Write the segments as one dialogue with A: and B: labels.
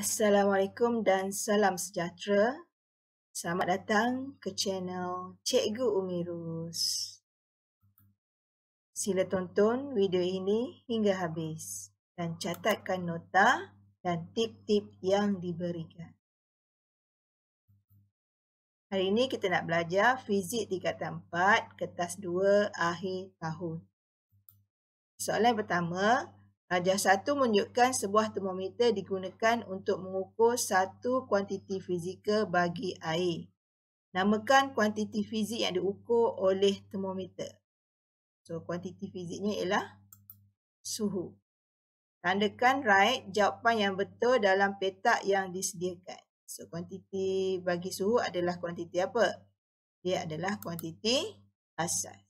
A: Assalamualaikum dan salam sejahtera. Selamat datang ke channel Cikgu Umirus. Sila tonton video ini hingga habis dan catatkan nota dan tip-tip yang diberikan. Hari ini kita nak belajar fizik tingkatan 4 kertas 2 akhir tahun. Soalan pertama, Darjah ha, satu menunjukkan sebuah termometer digunakan untuk mengukur satu kuantiti fizikal bagi air. Namakan kuantiti fizik yang diukur oleh termometer. So, kuantiti fiziknya ialah suhu. Tandakan right jawapan yang betul dalam petak yang disediakan. So, kuantiti bagi suhu adalah kuantiti apa? Dia adalah kuantiti asas.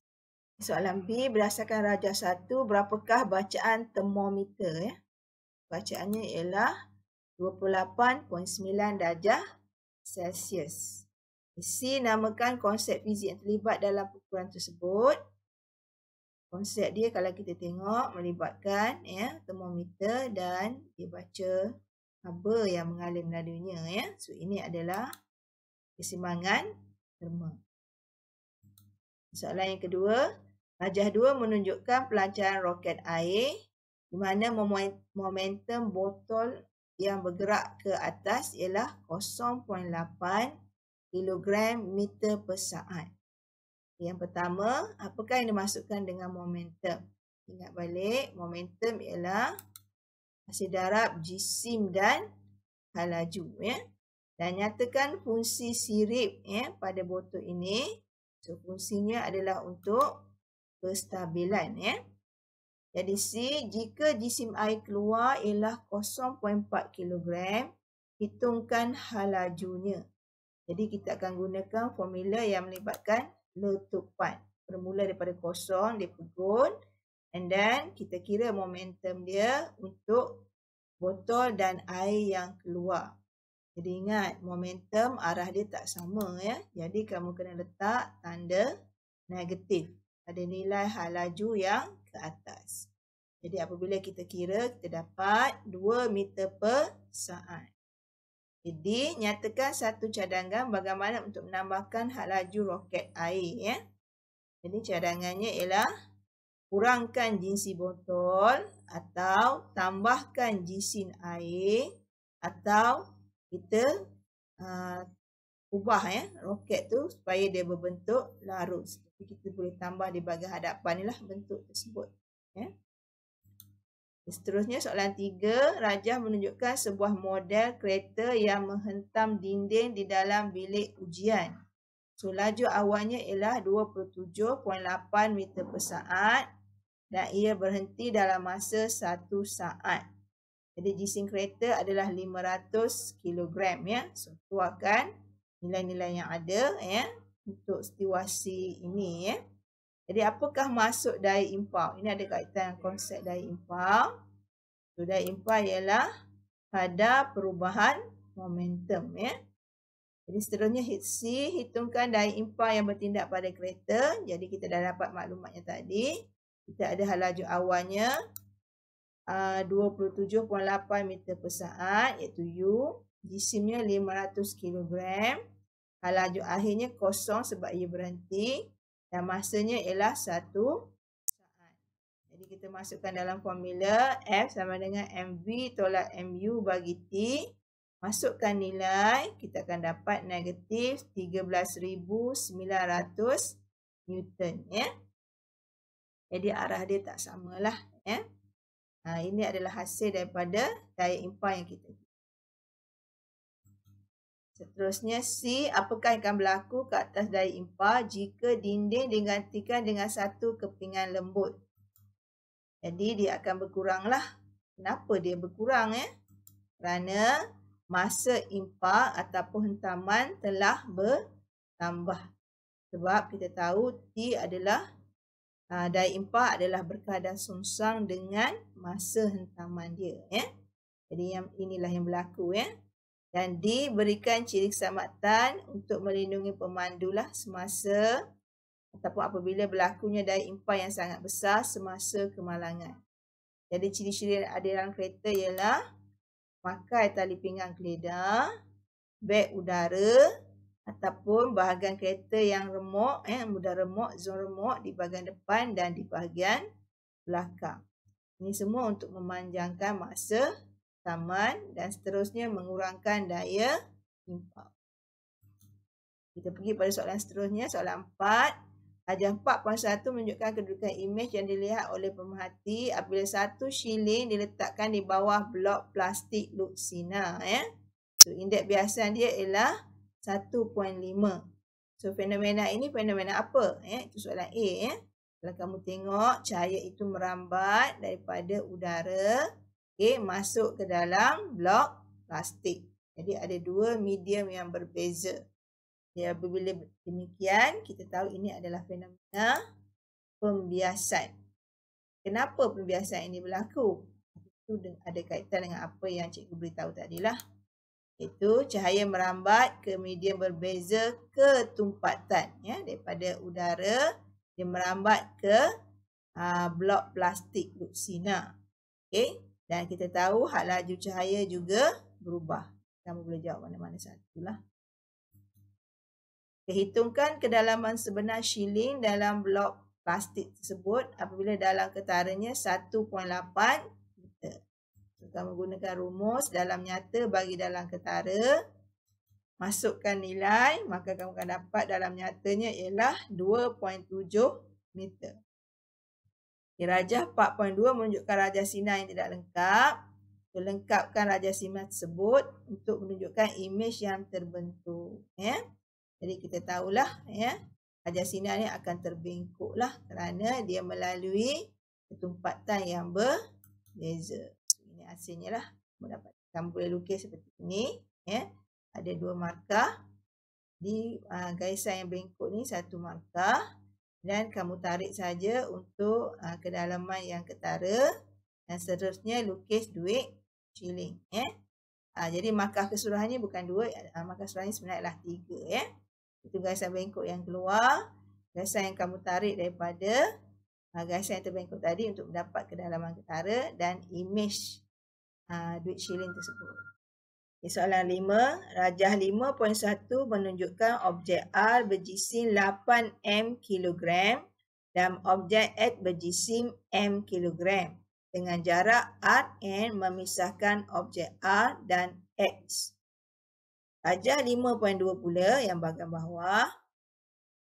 A: Soalan B, berdasarkan Raja 1, berapakah bacaan termometer? Ya? Bacaannya ialah 28.9 darjah Celsius. C, namakan konsep fizik yang terlibat dalam pukulan tersebut. Konsep dia kalau kita tengok melibatkan ya, termometer dan dia baca haba yang mengalir melaluinya. Ya. So, ini adalah kesimbangan terma. Soalan yang kedua, Majah 2 menunjukkan pelancaran roket air di mana momentum botol yang bergerak ke atas ialah 0.8 kg meter per saat. Yang pertama, apakah yang dimasukkan dengan momentum? Ingat balik, momentum ialah hasil darab, jisim dan halaju. Ya. Dan nyatakan fungsi sirip ya, pada botol ini. So, fungsinya adalah untuk kestabilan ya. Jadi C jika jisim air keluar ialah 0.4 kg hitungkan halajunya. Jadi kita akan gunakan formula yang melibatkan letupan. Bermula daripada kosong dia pegun and then kita kira momentum dia untuk botol dan air yang keluar. Jadi ingat momentum arah dia tak sama ya. Jadi kamu kena letak tanda negatif pada nilai hal laju yang ke atas. Jadi apabila kita kira, kita dapat 2 meter per saat. Jadi nyatakan satu cadangan bagaimana untuk menambahkan hal laju roket air. Ya? Jadi cadangannya ialah kurangkan jinsi botol atau tambahkan jisin air atau kita uh, ubah ya roket tu supaya dia berbentuk larut kita boleh tambah di bahagian hadapan ni lah bentuk tersebut. Ya. Seterusnya soalan tiga, Rajah menunjukkan sebuah model kereta yang menghentam dinding di dalam bilik ujian. So, laju awalnya ialah 27.8 meter per saat dan ia berhenti dalam masa satu saat. Jadi, jising kereta adalah 500 kilogram. Ya. So, tuakan nilai-nilai yang ada. Ya untuk situasi ini ya. Jadi apakah masuk daya impak? Ini ada kaitan dengan konsep daya impak. So, daya impak ialah kadar perubahan momentum ya. Jadi seterusnya heat C hitungkan daya impak yang bertindak pada kereta. Jadi kita dah dapat maklumatnya tadi. Kita ada hal laju awalnya ah, uh, 27.8 meter per saat iaitu U. Jisimnya 500 kilogram. Halaju akhirnya kosong sebab ia berhenti dan masanya ialah satu saat. Jadi kita masukkan dalam formula F sama dengan MV tolak MU bagi T. Masukkan nilai, kita akan dapat negatif 13,900 Newton. Ya? Jadi arah dia tak samalah. Ya? Ha, ini adalah hasil daripada daya impan yang kita Seterusnya C, apakah yang akan berlaku ke atas daya impar jika dinding digantikan dengan satu kepingan lembut? Jadi dia akan berkuranglah. Kenapa dia berkurang ya? Kerana masa impar ataupun hentaman telah bertambah. Sebab kita tahu T adalah uh, daya impar adalah berkadar sungsang dengan masa hentaman dia ya. Jadi yang inilah yang berlaku ya. Dan diberikan ciri keselamatan untuk melindungi pemandu lah semasa ataupun apabila berlakunya daya impan yang sangat besar semasa kemalangan. Jadi ciri-ciri yang ada dalam kereta ialah pakai tali pinggang keledar, beg udara ataupun bahagian kereta yang remok, eh, mudah remok, zon remok di bahagian depan dan di bahagian belakang. Ini semua untuk memanjangkan masa saman dan seterusnya mengurangkan daya impak. Kita pergi pada soalan seterusnya, soalan empat Ajaran 4.1 menunjukkan kedudukan imej yang dilihat oleh pemerhati apabila satu shilling diletakkan di bawah blok plastik luksina. Eh? Ya. So, indeks biasa dia ialah 1.5. So, fenomena ini fenomena apa? Eh? Itu soalan A. Eh? Kalau kamu tengok, cahaya itu merambat daripada udara okay, masuk ke dalam blok plastik. Jadi ada dua medium yang berbeza. Ya, bila demikian kita tahu ini adalah fenomena pembiasan. Kenapa pembiasan ini berlaku? Itu ada kaitan dengan apa yang cikgu beritahu lah. Itu cahaya merambat ke medium berbeza ke tumpatan. Ya, daripada udara dia merambat ke aa, ah, blok plastik luksina. Okay. Dan kita tahu hak laju cahaya juga berubah. Kamu boleh jawab mana-mana satu lah. Kehitungkan kedalaman sebenar shilling dalam blok plastik tersebut apabila dalam ketaranya 1.8 meter. So, kamu gunakan rumus dalam nyata bagi dalam ketara. Masukkan nilai maka kamu akan dapat dalam nyatanya ialah 2.7 meter. Okay, rajah 4.2 menunjukkan raja sinar yang tidak lengkap. So, lengkapkan rajah sinar tersebut untuk menunjukkan imej yang terbentuk. Ya. Jadi kita tahulah ya, raja sinar ini akan terbengkuklah kerana dia melalui ketumpatan yang berbeza. Ini hasilnya lah. Mendapat kamu boleh lukis seperti ini ya. Ada dua markah di uh, garisan yang bengkok ni satu markah dan kamu tarik saja untuk uh, kedalaman yang ketara dan seterusnya lukis duit shilling ya uh, jadi markah keseluruhannya bukan duit uh, markah keseluruhannya sebenarnya adalah tiga ya itu gaisan bengkok yang keluar gaisan yang kamu tarik daripada uh, gaisan yang terbengkok tadi untuk mendapat kedalaman ketara dan imej uh, duit shilling tersebut Okay, soalan 5, rajah 5.1 menunjukkan objek R berjisim 8M kg dan objek X berjisim M kg dengan jarak R N memisahkan objek R dan X. Rajah 5.2 pula yang bahagian bawah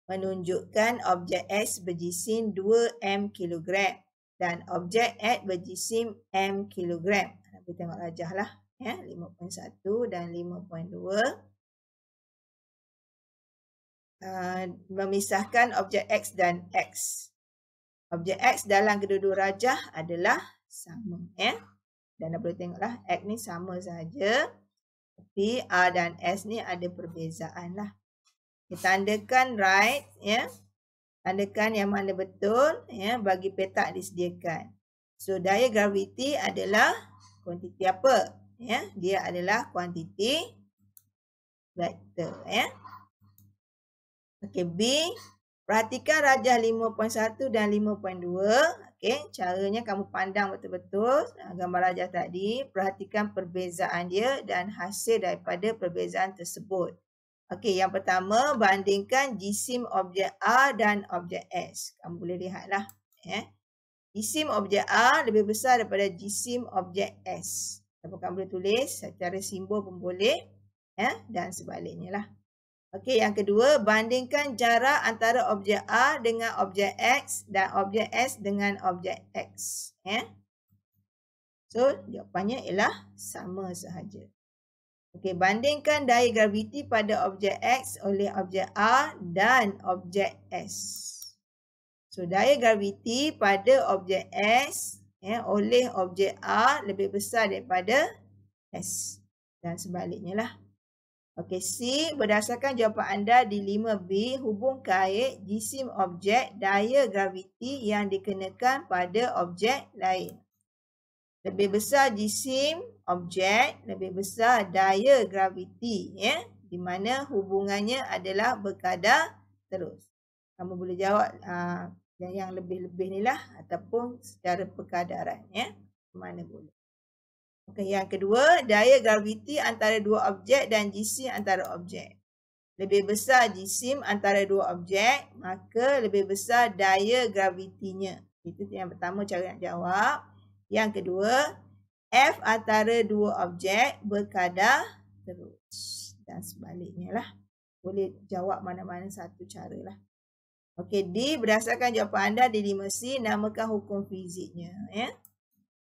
A: menunjukkan objek X berjisim 2M kg dan objek X berjisim M kg. Kita tengok rajah lah ya 5.1 dan 5.2 uh, ah, memisahkan objek X dan X. Objek X dalam kedua-dua rajah adalah sama ya. Dan boleh tengoklah X ni sama saja tapi a dan S ni ada perbezaan lah. Ditandakan right ya. Tandakan yang mana betul ya bagi petak disediakan. So daya graviti adalah kuantiti apa? ya dia adalah kuantiti vektor ya okey b perhatikan rajah 5.1 dan 5.2 okey caranya kamu pandang betul-betul ha, gambar rajah tadi perhatikan perbezaan dia dan hasil daripada perbezaan tersebut okey yang pertama bandingkan jisim objek A dan objek S kamu boleh lihatlah ya jisim objek A lebih besar daripada jisim objek S Siapa kan boleh tulis secara simbol pun boleh. Ya, dan sebaliknya lah. Okey, yang kedua, bandingkan jarak antara objek A dengan objek X dan objek S dengan objek X. Ya. So, jawapannya ialah sama sahaja. Okey, bandingkan daya graviti pada objek X oleh objek A dan objek S. So, daya graviti pada objek S Ya oleh objek A lebih besar daripada S dan sebaliknya lah. Okey C berdasarkan jawapan anda di 5B hubung kait jisim objek daya graviti yang dikenakan pada objek lain. Lebih besar jisim objek lebih besar daya graviti ya di mana hubungannya adalah berkadar terus. Kamu boleh jawab aa, ah, yang yang lebih-lebih ni lah ataupun secara perkadaran ya mana boleh okey yang kedua daya graviti antara dua objek dan jisim antara objek lebih besar jisim antara dua objek maka lebih besar daya gravitinya itu yang pertama cara nak jawab yang kedua F antara dua objek berkadar terus dan sebaliknya lah. Boleh jawab mana-mana satu cara lah. Okey, D berdasarkan jawapan anda di 5 c namakan hukum fiziknya ya.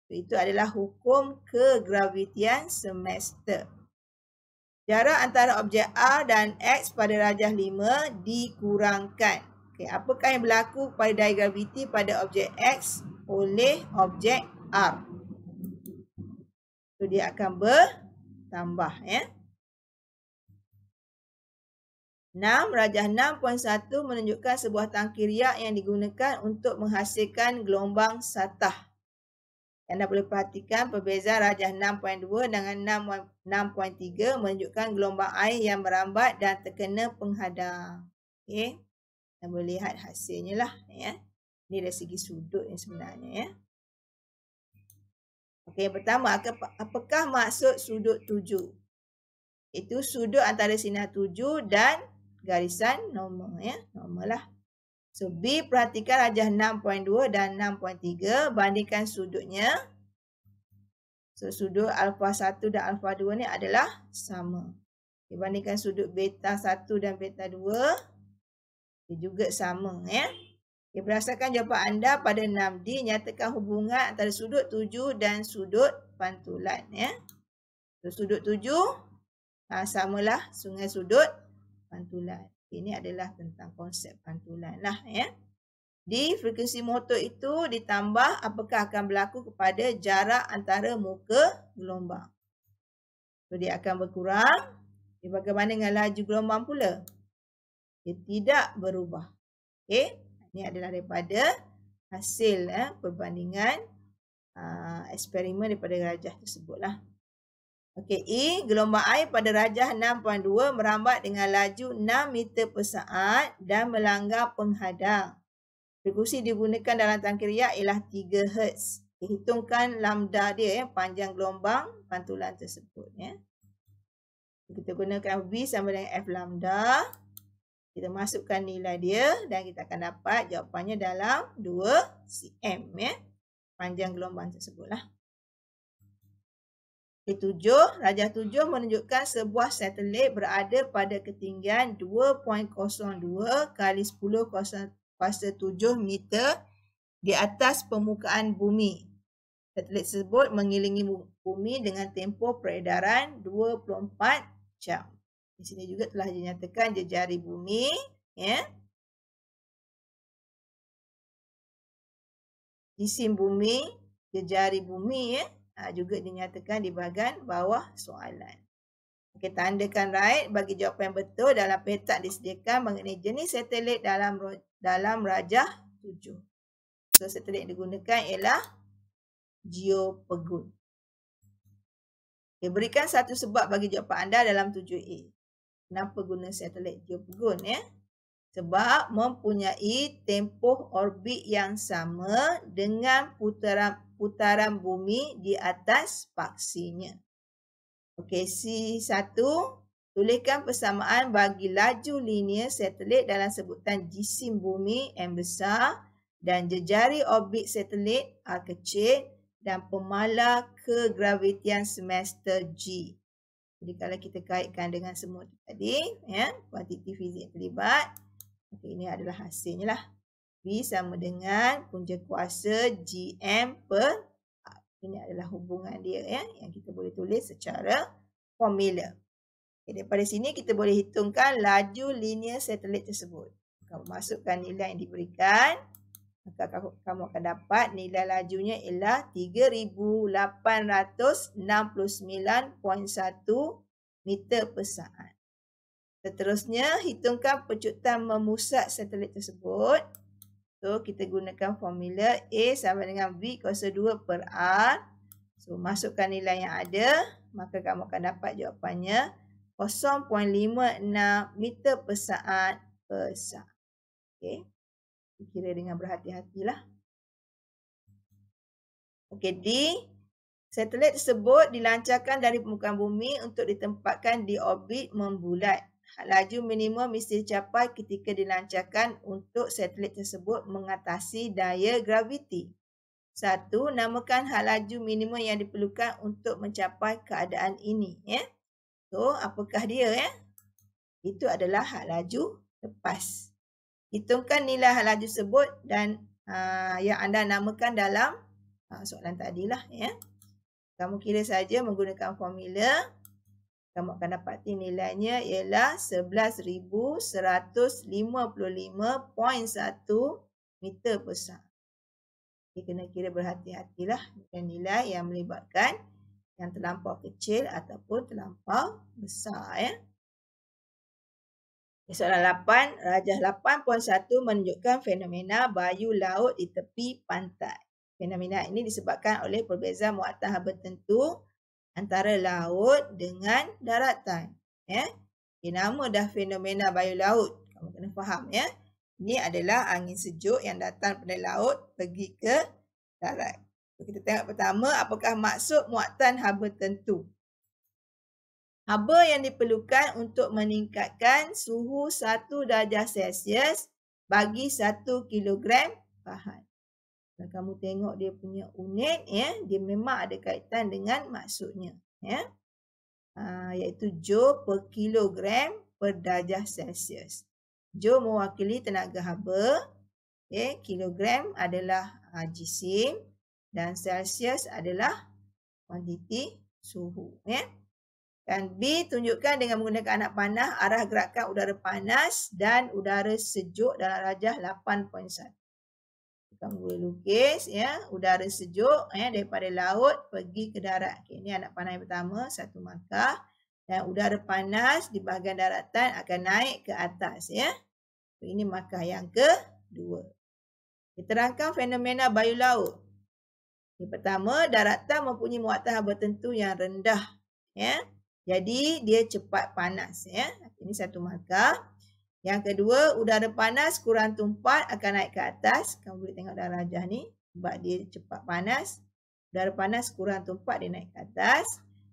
A: So, itu adalah hukum kegravitian semesta. Jarak antara objek A dan X pada rajah 5 dikurangkan. Okey, apakah yang berlaku pada daya graviti pada objek X oleh objek R? So, dia akan bertambah ya. Enam, rajah 6.1 menunjukkan sebuah tangki riak yang digunakan untuk menghasilkan gelombang satah. Anda boleh perhatikan perbezaan rajah 6.2 dengan 6.3 menunjukkan gelombang air yang merambat dan terkena penghadang. Okay. Anda boleh lihat hasilnya lah. Ya. Ini dari segi sudut yang sebenarnya. Ya. Okay, yang pertama, apakah maksud sudut 7? Itu sudut antara sinar 7 dan 7 garisan normal ya. Normal lah. So B perhatikan rajah 6.2 dan 6.3 bandingkan sudutnya. So sudut alfa 1 dan alfa 2 ni adalah sama. Okay, bandingkan sudut beta 1 dan beta 2. Dia juga sama ya. Okay, berdasarkan jawapan anda pada 6D nyatakan hubungan antara sudut 7 dan sudut pantulan ya. So, sudut 7 ha, samalah sungai sudut 6 pantulan. Ini adalah tentang konsep pantulan Nah, ya. Di frekuensi motor itu ditambah apakah akan berlaku kepada jarak antara muka gelombang. So, dia akan berkurang. Dia bagaimana dengan laju gelombang pula? Dia tidak berubah. Okay. Ini adalah daripada hasil eh, perbandingan uh, eksperimen daripada Rajah tersebutlah. Okey, E, gelombang air pada rajah 6.2 merambat dengan laju 6 meter per saat dan melanggar penghadang. Frekuensi digunakan dalam tangki riak ialah 3 Hz. Hitungkan lambda dia, ya, panjang gelombang pantulan tersebut. Ya. Kita gunakan V sama dengan F lambda. Kita masukkan nilai dia dan kita akan dapat jawapannya dalam 2 cm. Ya. Panjang gelombang tersebut lah. Ketujuh, rajah tujuh menunjukkan sebuah satelit berada pada ketinggian 2.02 x 10 meter di atas permukaan bumi. Satelit tersebut mengelilingi bumi dengan tempoh peredaran 24 jam. Di sini juga telah dinyatakan jejari bumi. Ya. Jisim bumi, jejari bumi ya ha, juga dinyatakan di bahagian bawah soalan. Okey, tandakan right bagi jawapan yang betul dalam petak disediakan mengenai jenis satelit dalam dalam rajah 7. So, satelit yang digunakan ialah geopegun. Okay, berikan satu sebab bagi jawapan anda dalam 7A. Kenapa guna satelit geopegun ya? Yeah? sebab mempunyai tempoh orbit yang sama dengan putaran putaran bumi di atas paksinya. Okey, C1 tuliskan persamaan bagi laju linear satelit dalam sebutan jisim bumi M besar dan jejari orbit satelit R kecil dan pemala kegravitian semester G. Jadi kalau kita kaitkan dengan semua tadi, ya, kuantiti fizik terlibat, Okay, ini adalah hasilnya lah. V sama dengan punca kuasa GM per ini adalah hubungan dia ya yang kita boleh tulis secara formula. Okay, daripada sini kita boleh hitungkan laju linear satelit tersebut. Kamu masukkan nilai yang diberikan. Maka kamu akan dapat nilai lajunya ialah 3869.1 meter per saat. Seterusnya, hitungkan pecutan memusat satelit tersebut. So, kita gunakan formula A sama dengan B kuasa 2 per R. So, masukkan nilai yang ada. Maka kamu akan dapat jawapannya 0.56 meter per saat per saat. Okey. Kira dengan berhati-hatilah. Okey, D. Satelit tersebut dilancarkan dari permukaan bumi untuk ditempatkan di orbit membulat laju minimum mesti dicapai ketika dilancarkan untuk satelit tersebut mengatasi daya graviti. Satu, namakan hak laju minimum yang diperlukan untuk mencapai keadaan ini. Ya? So, apakah dia? Ya? Itu adalah hak laju lepas. Hitungkan nilai hak laju sebut dan aa, ah, yang anda namakan dalam aa, ah, soalan tadilah. Ya? Kamu kira saja menggunakan formula kamu akan dapat nilainya ialah 11,155.1 meter besar. Jadi kena kira berhati-hatilah dengan nilai yang melibatkan yang terlampau kecil ataupun terlampau besar. Ya. Soalan 8, Rajah 8.1 menunjukkan fenomena bayu laut di tepi pantai. Fenomena ini disebabkan oleh perbezaan muatan haba tentu antara laut dengan daratan. Ya? Okay, nama dah fenomena bayu laut. Kamu kena faham ya. Ini adalah angin sejuk yang datang dari laut pergi ke darat. So, kita tengok pertama apakah maksud muatan haba tentu. Haba yang diperlukan untuk meningkatkan suhu 1 darjah Celsius bagi 1 kilogram bahan. Kalau kamu tengok dia punya unit ya, dia memang ada kaitan dengan maksudnya ya. Ha, iaitu joule per kilogram per darjah Celsius. Joule mewakili tenaga haba, ya, kilogram adalah uh, jisim dan Celsius adalah kuantiti suhu ya. Dan B tunjukkan dengan menggunakan anak panah arah gerakan udara panas dan udara sejuk dalam darjah kamu boleh lukis ya udara sejuk ya daripada laut pergi ke darat. Okay, ini anak panah yang pertama satu markah dan udara panas di bahagian daratan akan naik ke atas ya. So, ini markah yang kedua. Kita rangkum fenomena bayu laut. Yang pertama daratan mempunyai muat tahap tertentu yang rendah ya. Jadi dia cepat panas ya. Ini satu markah. Yang kedua, udara panas kurang tumpat akan naik ke atas. Kamu boleh tengok dalam rajah ni. Sebab dia cepat panas. Udara panas kurang tumpat dia naik ke atas.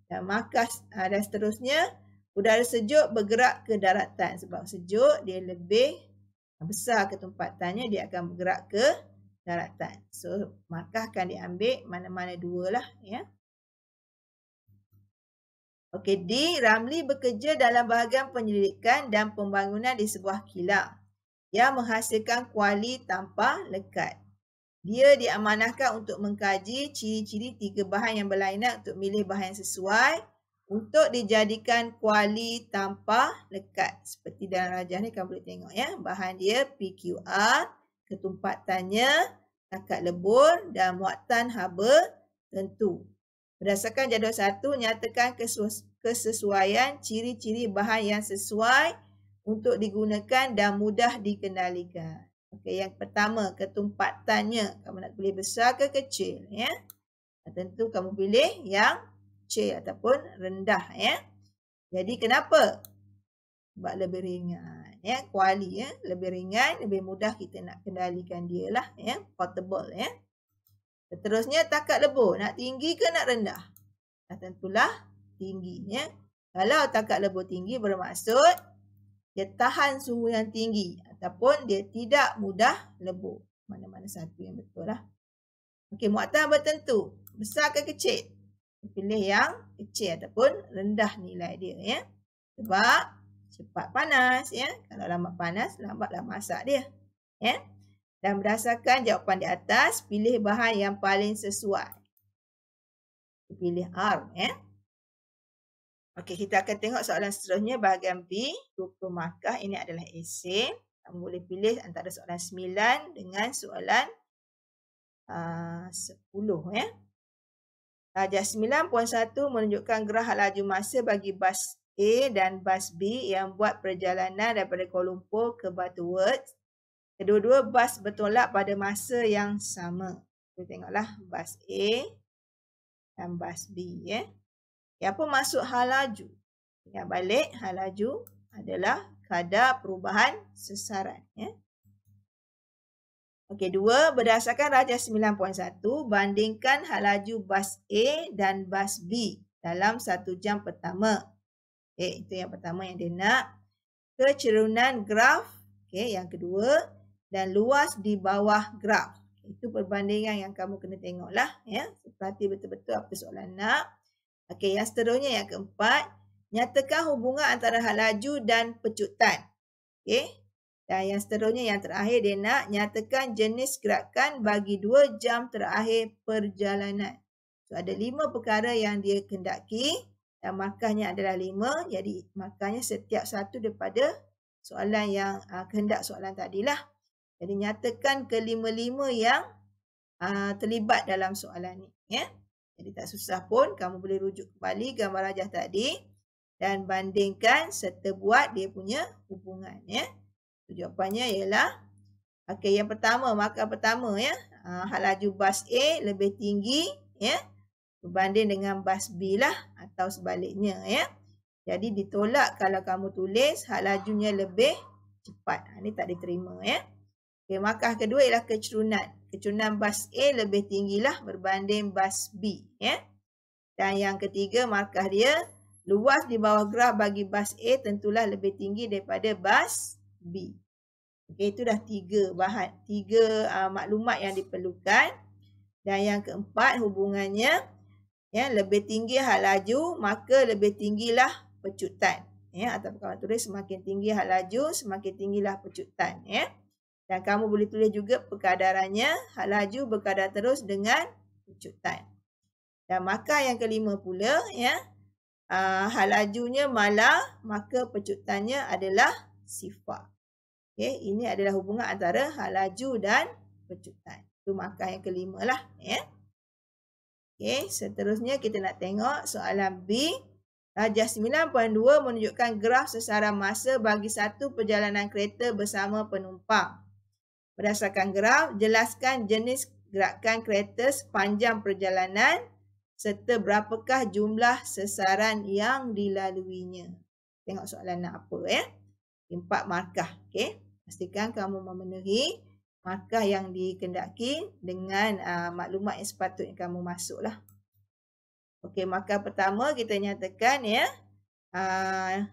A: Dan markas ah, dan seterusnya, udara sejuk bergerak ke daratan. Sebab sejuk dia lebih besar ke ketumpatannya, dia akan bergerak ke daratan. So, markah akan diambil mana-mana dua lah. Ya. Okey, D. Ramli bekerja dalam bahagian penyelidikan dan pembangunan di sebuah kilang yang menghasilkan kuali tanpa lekat. Dia diamanahkan untuk mengkaji ciri-ciri tiga bahan yang berlainan untuk milih bahan yang sesuai untuk dijadikan kuali tanpa lekat. Seperti dalam rajah ni kamu boleh tengok ya. Bahan dia PQR, ketumpatannya, takat lebur dan muatan haba tentu. Berdasarkan jadual satu, nyatakan kesesuaian ciri-ciri bahan yang sesuai untuk digunakan dan mudah dikenalikan. Okey, yang pertama ketumpatannya kamu nak pilih besar ke kecil, ya? Tentu kamu pilih yang c ataupun rendah, ya? Jadi kenapa? Sebab lebih ringan, ya? Kuali, ya? Lebih ringan, lebih mudah kita nak kendalikan dia lah, ya? Portable, ya? Seterusnya takat lebur nak tinggi ke nak rendah? Dah tentulah tinggi ya. Kalau takat lebur tinggi bermaksud dia tahan suhu yang tinggi ataupun dia tidak mudah lebur. Mana-mana satu yang betul lah. Okey, muatan bertentu. Besar ke kecil? Pilih yang kecil ataupun rendah nilai dia ya. Sebab cepat panas ya. Kalau lambat panas, lambatlah masak dia. Ya. Dan berdasarkan jawapan di atas, pilih bahan yang paling sesuai. Pilih R. Eh? Okey, kita akan tengok soalan seterusnya bahagian B. 20 markah ini adalah esay. Kamu boleh pilih antara soalan 9 dengan soalan ah, uh, 10. Eh? Tajah 9.1 menunjukkan gerah laju masa bagi bas A dan bas B yang buat perjalanan daripada Kuala Lumpur ke Woods. Kedua-dua bas bertolak pada masa yang sama. Kita tengoklah bas A dan bas B. Ya. Ya, apa masuk halaju? Ya balik, halaju adalah kadar perubahan sesaran. Ya. Okey, dua, berdasarkan raja 9.1, bandingkan halaju laju bas A dan bas B dalam satu jam pertama. Okey, itu yang pertama yang dia nak. Kecerunan graf, okey, yang kedua, dan luas di bawah graf. Itu perbandingan yang kamu kena tengok lah, Ya. Perhati betul-betul apa soalan nak. Okey, yang seterusnya yang keempat. Nyatakan hubungan antara hal laju dan pecutan. Okey. Dan yang seterusnya yang terakhir dia nak nyatakan jenis gerakan bagi dua jam terakhir perjalanan. So ada lima perkara yang dia kendaki dan markahnya adalah lima. Jadi markahnya setiap satu daripada soalan yang uh, kehendak soalan tadilah. Jadi nyatakan kelima-lima yang uh, terlibat dalam soalan ni. Ya? Jadi tak susah pun kamu boleh rujuk kembali gambar rajah tadi dan bandingkan serta buat dia punya hubungan. Ya? So, jawapannya ialah okay, yang pertama, maka pertama ya. Uh, ah, hal laju bas A lebih tinggi ya? berbanding dengan bas B lah atau sebaliknya. Ya? Jadi ditolak kalau kamu tulis hal lajunya lebih cepat. Ini ah, tak diterima ya. Okay, markah kedua ialah kecerunan. Kecerunan bas A lebih tinggilah berbanding bas B. Ya? Dan yang ketiga markah dia, luas di bawah graf bagi bas A tentulah lebih tinggi daripada bas B. Okay, itu dah tiga bahan, tiga uh, maklumat yang diperlukan. Dan yang keempat hubungannya, ya, lebih tinggi hal laju maka lebih tinggilah pecutan. Ya, atau kalau tulis semakin tinggi hal laju semakin tinggilah pecutan. Ya. Dan kamu boleh tulis juga perkadarannya halaju laju berkadar terus dengan kecutan. Dan maka yang kelima pula, ya, ah, hal lajunya malah maka pecutannya adalah sifat. Okay, ini adalah hubungan antara halaju dan pecutan. Itu maka yang kelima lah. Ya. Okay, seterusnya kita nak tengok soalan B. Rajah 9.2 menunjukkan graf sesara masa bagi satu perjalanan kereta bersama penumpang. Berdasarkan graf, jelaskan jenis gerakan kereta sepanjang perjalanan serta berapakah jumlah sesaran yang dilaluinya. Tengok soalan nak apa ya. Empat markah. Okay. Pastikan kamu memenuhi markah yang dikendaki dengan uh, maklumat yang sepatutnya kamu masuklah. Okay, markah pertama kita nyatakan ya. Uh,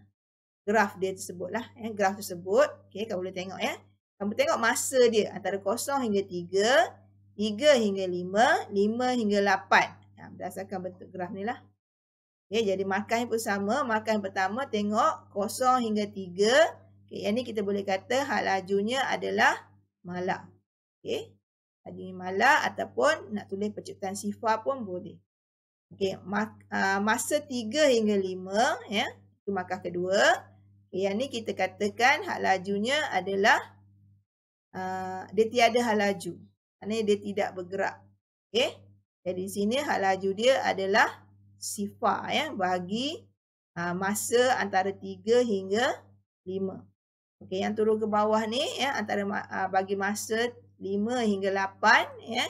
A: graf dia tersebutlah. Eh, graf tersebut. okay? kamu boleh tengok ya. Kamu tengok masa dia antara kosong hingga tiga, tiga hingga lima, lima hingga lapan. Ha, berdasarkan bentuk graf ni lah. Okay, jadi markahnya pun sama. Markah pertama tengok kosong hingga tiga, Okay, yang ni kita boleh kata hal lajunya adalah malak. Okay. Laju malak ataupun nak tulis percutan sifar pun boleh. Okay, ha, masa 3 hingga 5, ya, itu markah kedua. Okay, yang ni kita katakan hak lajunya adalah Ah, dia tiada hal laju. Maksudnya dia tidak bergerak. Okey. Jadi sini hal laju dia adalah sifar ya bagi uh, masa antara tiga hingga lima. Okey yang turun ke bawah ni ya antara uh, bagi masa lima hingga lapan, ya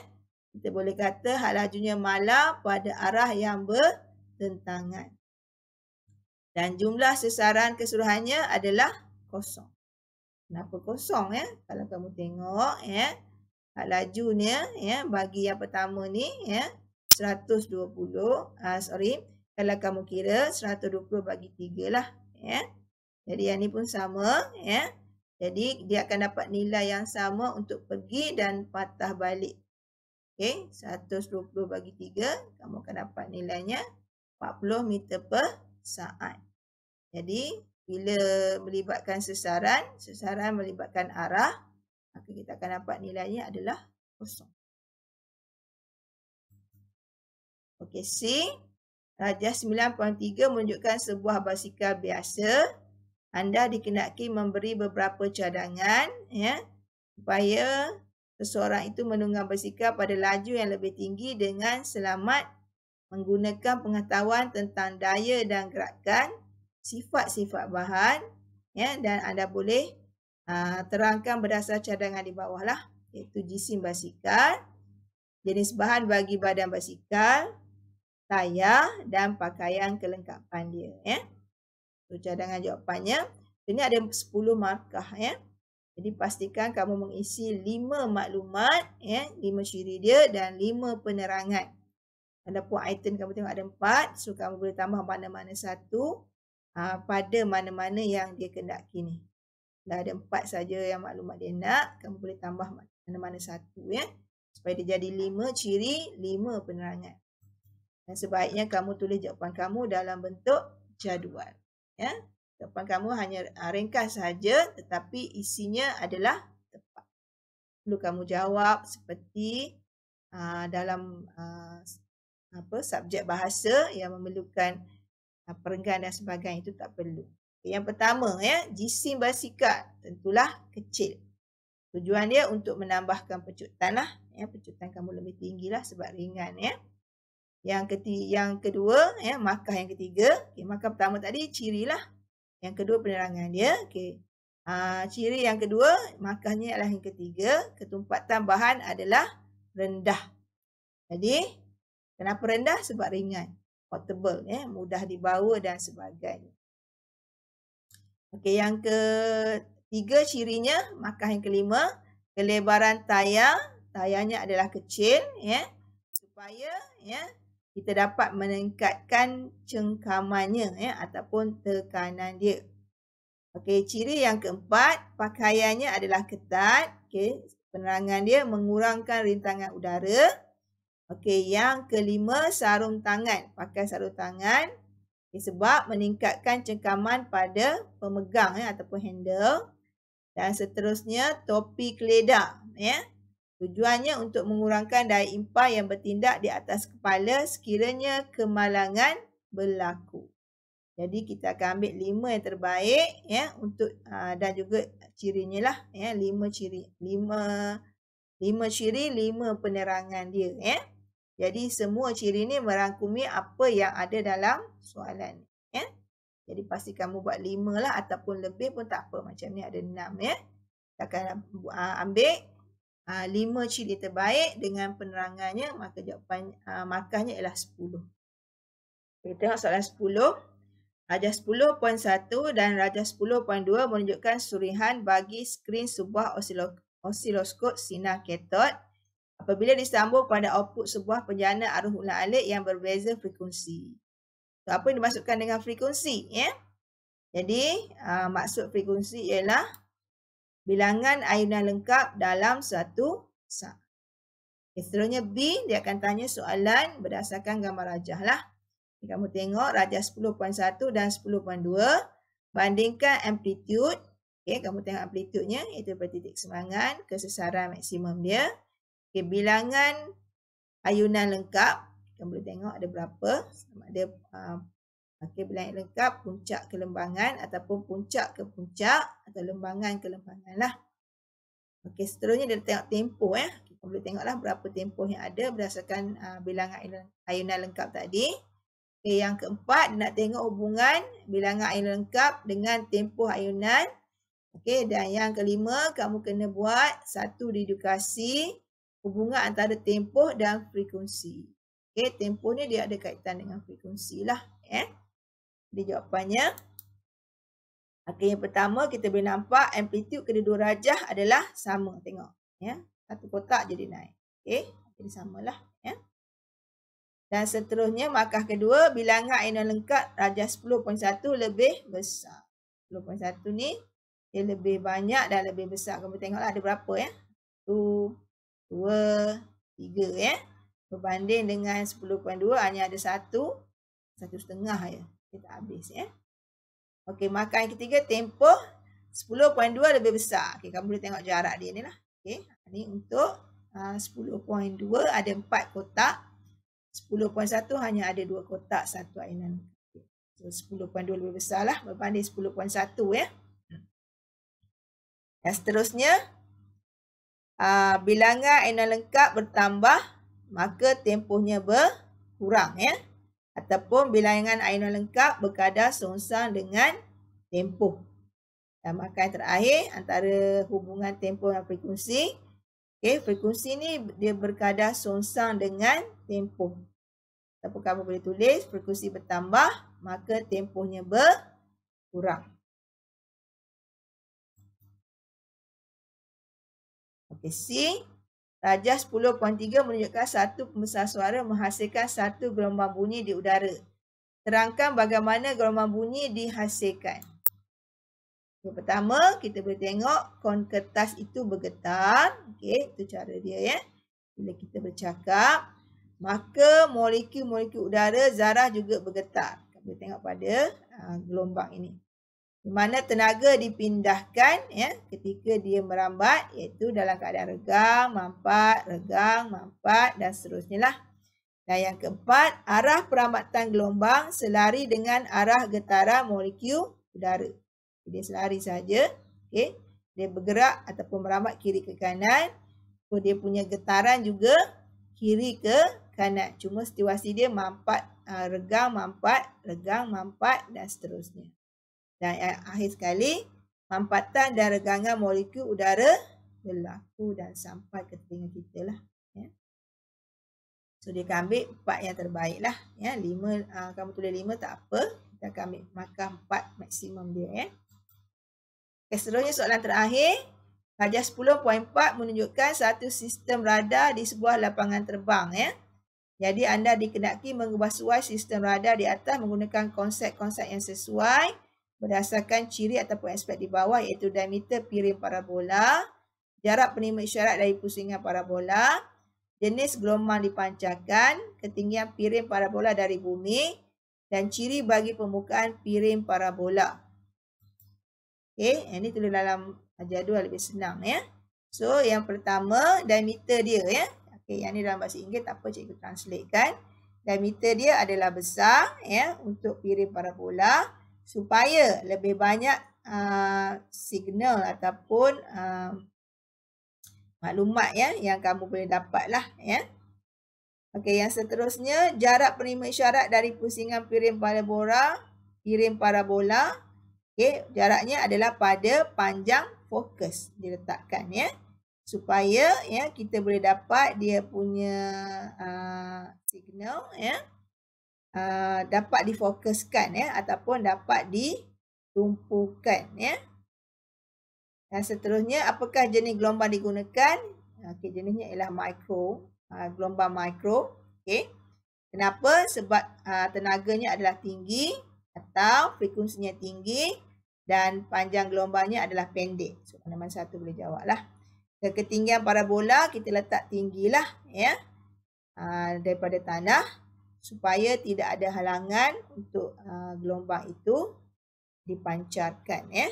A: kita boleh kata hal lajunya malah pada arah yang bertentangan. Dan jumlah sesaran keseluruhannya adalah kosong. Kenapa kosong ya? Kalau kamu tengok ya. Tak lajunya ya. Bagi yang pertama ni ya. 120. Ah, sorry. Kalau kamu kira 120 bagi 3 lah ya. Jadi yang ni pun sama ya. Jadi dia akan dapat nilai yang sama untuk pergi dan patah balik. Okey. 120 bagi 3. Kamu akan dapat nilainya 40 meter per saat. Jadi bila melibatkan sesaran, sesaran melibatkan arah, maka kita akan dapat nilainya adalah kosong. Okey, C. Rajah 9.3 menunjukkan sebuah basikal biasa. Anda dikenaki memberi beberapa cadangan ya, supaya seseorang itu menunggang basikal pada laju yang lebih tinggi dengan selamat menggunakan pengetahuan tentang daya dan gerakan sifat-sifat bahan ya dan anda boleh uh, terangkan berdasar cadangan di bawahlah iaitu jisim basikal jenis bahan bagi badan basikal tayar dan pakaian kelengkapan dia ya itu cadangan jawapannya ini ada 10 markah ya jadi pastikan kamu mengisi 5 maklumat ya 5 ciri dia dan 5 penerangan Adapun item kamu tengok ada empat, so kamu boleh tambah mana-mana satu uh, pada mana-mana yang dia kendak kini. Dah ada empat saja yang maklumat dia nak, kamu boleh tambah mana-mana satu ya. Supaya dia jadi lima ciri, lima penerangan. Dan sebaiknya kamu tulis jawapan kamu dalam bentuk jadual. Ya. Jawapan kamu hanya uh, ringkas saja tetapi isinya adalah tepat. Perlu kamu jawab seperti uh, dalam uh, apa subjek bahasa yang memerlukan Ah, perenggan dan sebagainya itu tak perlu. Yang pertama ya, jisim basikal tentulah kecil. Tujuan dia untuk menambahkan pecut tanah. Ya, pecutan kamu lebih tinggilah sebab ringan ya. Yang ketiga, yang kedua, ya, makah yang ketiga. Okay, makah pertama tadi ciri lah. Yang kedua penerangan dia. Okay. Ha, ah, ciri yang kedua, makahnya adalah yang ketiga. Ketumpatan bahan adalah rendah. Jadi, kenapa rendah? Sebab ringan portable ya, mudah dibawa dan sebagainya. Okey, yang ketiga cirinya, markah yang kelima, kelebaran tayar, tayarnya adalah kecil ya, supaya ya kita dapat meningkatkan cengkamannya ya ataupun tekanan dia. Okey, ciri yang keempat, pakaiannya adalah ketat. Okey, penerangan dia mengurangkan rintangan udara. Okey, yang kelima sarung tangan. Pakai sarung tangan okay, sebab meningkatkan cengkaman pada pemegang ya, ataupun handle. Dan seterusnya topi keledar. Ya. Tujuannya untuk mengurangkan daya impar yang bertindak di atas kepala sekiranya kemalangan berlaku. Jadi kita akan ambil lima yang terbaik ya untuk aa, ah, dan juga cirinya lah ya lima ciri lima lima ciri lima penerangan dia ya jadi semua ciri ni merangkumi apa yang ada dalam soalan ni. Ya? Jadi pasti kamu buat lima lah ataupun lebih pun tak apa. Macam ni ada enam ya. Kita akan uh, ambil ah, lima ciri terbaik dengan penerangannya. Maka jawapan uh, markahnya ialah sepuluh. Kita tengok soalan sepuluh. Rajah 10.1 dan rajah 10.2 menunjukkan surihan bagi skrin sebuah osiloskop sinar ketod apabila disambung pada output sebuah penjana arus ulang alik yang berbeza frekuensi. So, apa yang dimaksudkan dengan frekuensi? Ya? Jadi, uh, maksud frekuensi ialah bilangan ayunan lengkap dalam satu sa. Okay, seterusnya B, dia akan tanya soalan berdasarkan gambar rajah. Lah. Kamu tengok rajah 10.1 dan 10.2 bandingkan amplitude. Okay, kamu tengok amplitude-nya, iaitu titik semangat, kesesaran maksimum dia. Okey, bilangan ayunan lengkap. Kita boleh tengok ada berapa. Sama ada uh, okay, bilangan lengkap, puncak ke lembangan ataupun puncak ke puncak atau lembangan ke lembangan lah. Okey, seterusnya dia tengok tempoh eh. Kita boleh tengoklah berapa tempoh yang ada berdasarkan uh, bilangan ayunan lengkap tadi. Okay, yang keempat, nak tengok hubungan bilangan ayunan lengkap dengan tempoh ayunan. Okey, dan yang kelima, kamu kena buat satu dedukasi. Di hubungan antara tempoh dan frekuensi. Okey, tempoh ni dia ada kaitan dengan frekuensi lah. Eh? Jadi jawapannya, okay, yang pertama kita boleh nampak amplitude kedua-dua rajah adalah sama. Tengok, ya? satu kotak jadi naik. Okey, jadi samalah. Ya? Dan seterusnya, markah kedua, bilangan yang lengkap rajah 10.1 lebih besar. 10.1 ni, dia lebih banyak dan lebih besar. Kamu tengoklah ada berapa ya. 2, 2, 3 ya. Berbanding dengan 10.2 hanya ada 1, 1.5 je. Kita habis ya. Okey, maka yang ketiga tempoh 10.2 lebih besar. Okey, kamu boleh tengok jarak dia ni lah. Okey, ni untuk 10.2 ah, ada 4 kotak. 10.1 hanya ada 2 kotak satu ainan. Okay. So 10.2 lebih besar lah berbanding 10.1 ya. Dan seterusnya aa, ah, bilangan Aina lengkap bertambah maka tempohnya berkurang ya ataupun bilangan Aina lengkap berkadar songsang dengan tempoh dan maka yang terakhir antara hubungan tempoh dan frekuensi okey frekuensi ni dia berkadar songsang dengan tempoh ataupun kamu boleh tulis frekuensi bertambah maka tempohnya berkurang Okey, C. Rajah 10.3 menunjukkan satu pembesar suara menghasilkan satu gelombang bunyi di udara. Terangkan bagaimana gelombang bunyi dihasilkan. Yang pertama, kita boleh tengok kon kertas itu bergetar. Okey, itu cara dia ya. Bila kita bercakap, maka molekul-molekul udara zarah juga bergetar. Kita tengok pada uh, gelombang ini. Di mana tenaga dipindahkan ya, ketika dia merambat iaitu dalam keadaan regang, mampat, regang, mampat dan seterusnya lah. Dan yang keempat, arah perambatan gelombang selari dengan arah getaran molekul udara. Dia selari saja, Okay. Dia bergerak ataupun merambat kiri ke kanan. So, dia punya getaran juga kiri ke kanan. Cuma situasi dia mampat, ah, regang, mampat, regang, mampat dan seterusnya. Dan akhir sekali, mampatan dan regangan molekul udara berlaku dan sampai ke telinga kita lah. Ya. So dia akan ambil empat yang terbaik lah. Ya. Lima, uh, kamu tulis lima tak apa. Kita akan ambil markah empat maksimum dia. Ya. Okay, seterusnya soalan terakhir. Raja 10.4 menunjukkan satu sistem radar di sebuah lapangan terbang. Ya. Jadi anda dikenaki mengubah suai sistem radar di atas menggunakan konsep-konsep yang sesuai berdasarkan ciri ataupun aspek di bawah iaitu diameter piring parabola, jarak penerima isyarat dari pusingan parabola, jenis gelombang dipancarkan, ketinggian piring parabola dari bumi dan ciri bagi pembukaan piring parabola. Okey, ini tulis dalam jadual lebih senang ya. So, yang pertama diameter dia ya. Okey, yang ni dalam bahasa Inggeris tak apa cikgu translate kan. Diameter dia adalah besar ya untuk piring parabola supaya lebih banyak uh, signal ataupun uh, maklumat ya yang kamu boleh dapat lah ya. Okey yang seterusnya jarak penerima isyarat dari pusingan piring parabola piring parabola okey jaraknya adalah pada panjang fokus diletakkan ya supaya ya kita boleh dapat dia punya uh, signal ya Uh, dapat difokuskan ya ataupun dapat ditumpukan ya. Dan seterusnya apakah jenis gelombang digunakan? Okey jenisnya ialah mikro, uh, gelombang mikro. Okey. Kenapa? Sebab uh, tenaganya adalah tinggi atau frekuensinya tinggi dan panjang gelombangnya adalah pendek. So mana-mana satu boleh jawablah. Ke ketinggian parabola kita letak tinggilah ya. Uh, daripada tanah supaya tidak ada halangan untuk uh, gelombang itu dipancarkan ya.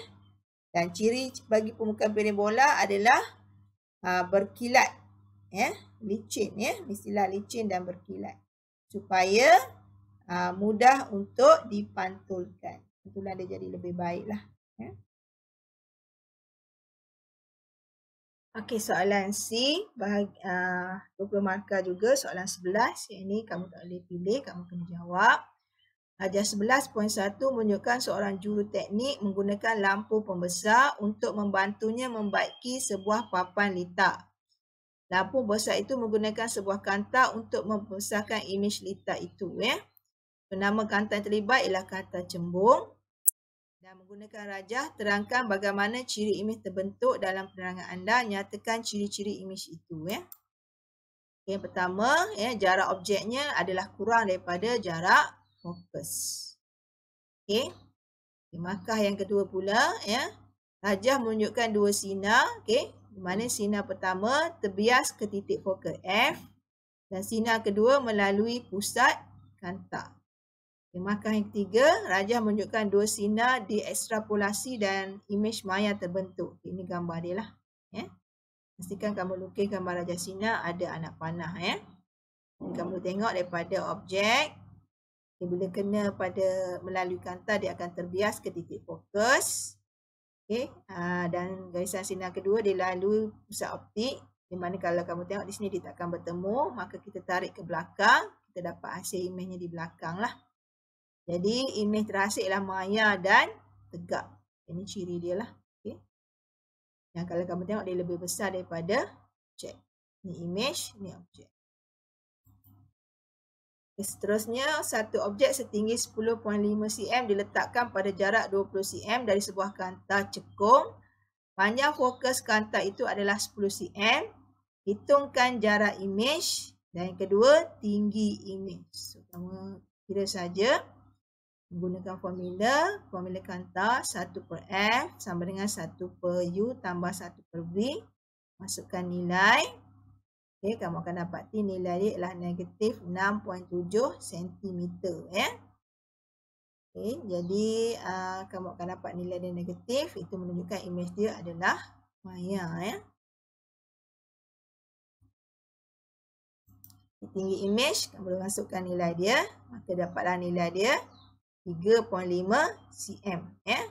A: Dan ciri bagi permukaan piring bola adalah uh, berkilat ya, licin ya, istilah licin dan berkilat supaya uh, mudah untuk dipantulkan. Pantulan dia jadi lebih baiklah ya. Okey, soalan C, bahagi, ah, uh, 20 markah juga, soalan 11. Yang ini kamu tak boleh pilih, kamu kena jawab. Hajar 11.1 menunjukkan seorang juru teknik menggunakan lampu pembesar untuk membantunya membaiki sebuah papan litak. Lampu pembesar itu menggunakan sebuah kanta untuk membesarkan imej litak itu. Ya. Penama kanta yang terlibat ialah kanta cembung menggunakan rajah terangkan bagaimana ciri imej terbentuk dalam penerangan anda nyatakan ciri-ciri imej itu ya. Okay, yang pertama ya jarak objeknya adalah kurang daripada jarak fokus. Okey. Okay, markah yang kedua pula ya rajah menunjukkan dua sinar okey di mana sinar pertama terbias ke titik fokus F dan sinar kedua melalui pusat kantar. Okay, markah yang ketiga, rajah menunjukkan dua sinar di ekstrapolasi dan imej maya terbentuk. Okay, ini gambar dia lah. Yeah. Pastikan kamu lukis gambar rajah sinar ada anak panah. Yeah. Kamu tengok daripada objek. Okay, bila kena pada melalui kanta dia akan terbias ke titik fokus. Okay. Uh, ah, dan garisan sinar kedua, dia lalu pusat optik. Di mana kalau kamu tengok di sini, dia akan bertemu. Maka kita tarik ke belakang. Kita dapat hasil imejnya di belakang lah. Jadi imej terasik lah maya dan tegak. Ini ciri dia lah. Okay. Yang kalau kamu tengok dia lebih besar daripada objek. Ini imej, ini objek. Seterusnya, satu objek setinggi 10.5 cm diletakkan pada jarak 20 cm dari sebuah kanta cekung. Panjang fokus kanta itu adalah 10 cm. Hitungkan jarak imej. Dan yang kedua, tinggi imej. So, kira saja gunakan formula formula kantar 1 per F sama dengan 1 per U tambah 1 per V masukkan nilai okay, kamu akan dapati nilai dia ialah negatif 6.7 cm eh. okay, jadi uh, kamu akan dapat nilai dia negatif itu menunjukkan imej dia adalah maya eh. tinggi imej kamu masukkan nilai dia maka dapatlah nilai dia 3.5 cm. Ya.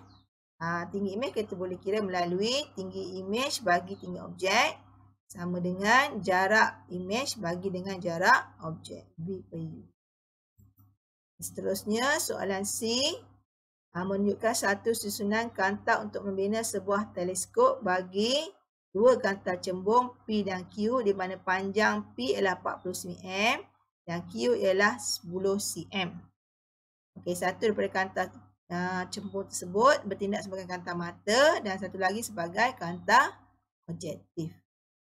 A: Ha, tinggi imej kita boleh kira melalui tinggi imej bagi tinggi objek sama dengan jarak imej bagi dengan jarak objek B per U. Seterusnya soalan C ha, menunjukkan satu susunan kanta untuk membina sebuah teleskop bagi dua kanta cembung P dan Q di mana panjang P ialah 40 cm dan Q ialah 10 cm. Okey, satu daripada kantar ah, cembur tersebut bertindak sebagai kanta mata dan satu lagi sebagai kanta objektif.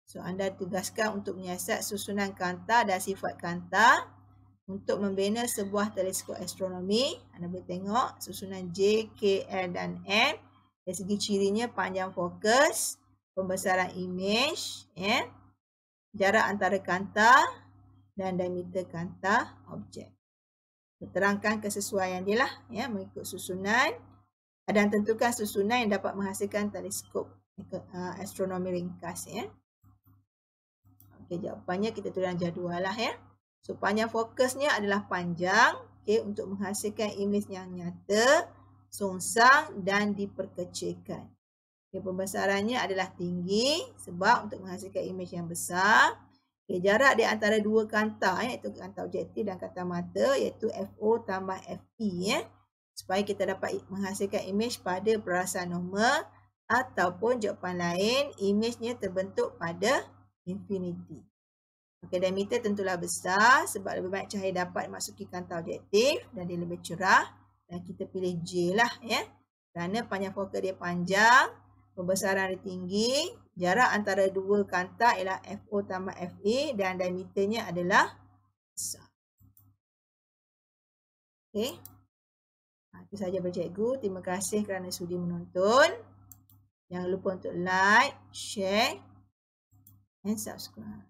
A: So anda tugaskan untuk menyiasat susunan kanta dan sifat kanta untuk membina sebuah teleskop astronomi. Anda boleh tengok susunan J, K, L dan N dari segi cirinya panjang fokus, pembesaran image, eh, jarak antara kanta dan diameter kanta objek terangkan kesesuaian dia lah ya mengikut susunan dan tentukan susunan yang dapat menghasilkan teleskop uh, astronomi ringkas ya. Okey jawapannya kita tulis dalam jadual lah ya. So panjang fokusnya adalah panjang okay, untuk menghasilkan imej yang nyata, sungsang dan diperkecilkan. Okay, pembesarannya adalah tinggi sebab untuk menghasilkan imej yang besar Okay, jarak di antara dua kanta eh, iaitu kanta objektif dan kanta mata iaitu FO tambah FE eh, supaya kita dapat menghasilkan imej pada perasaan normal ataupun jawapan lain imejnya terbentuk pada infinity. Okay, diameter tentulah besar sebab lebih banyak cahaya dapat masuki kanta objektif dan dia lebih cerah dan kita pilih J lah ya. Eh, kerana panjang fokal dia panjang pembesaran dia tinggi, jarak antara dua kanta ialah FO tambah FA dan diameternya adalah besar. Okey. Ha, itu sahaja bagi cikgu. Terima kasih kerana sudi menonton. Jangan lupa untuk like, share and subscribe.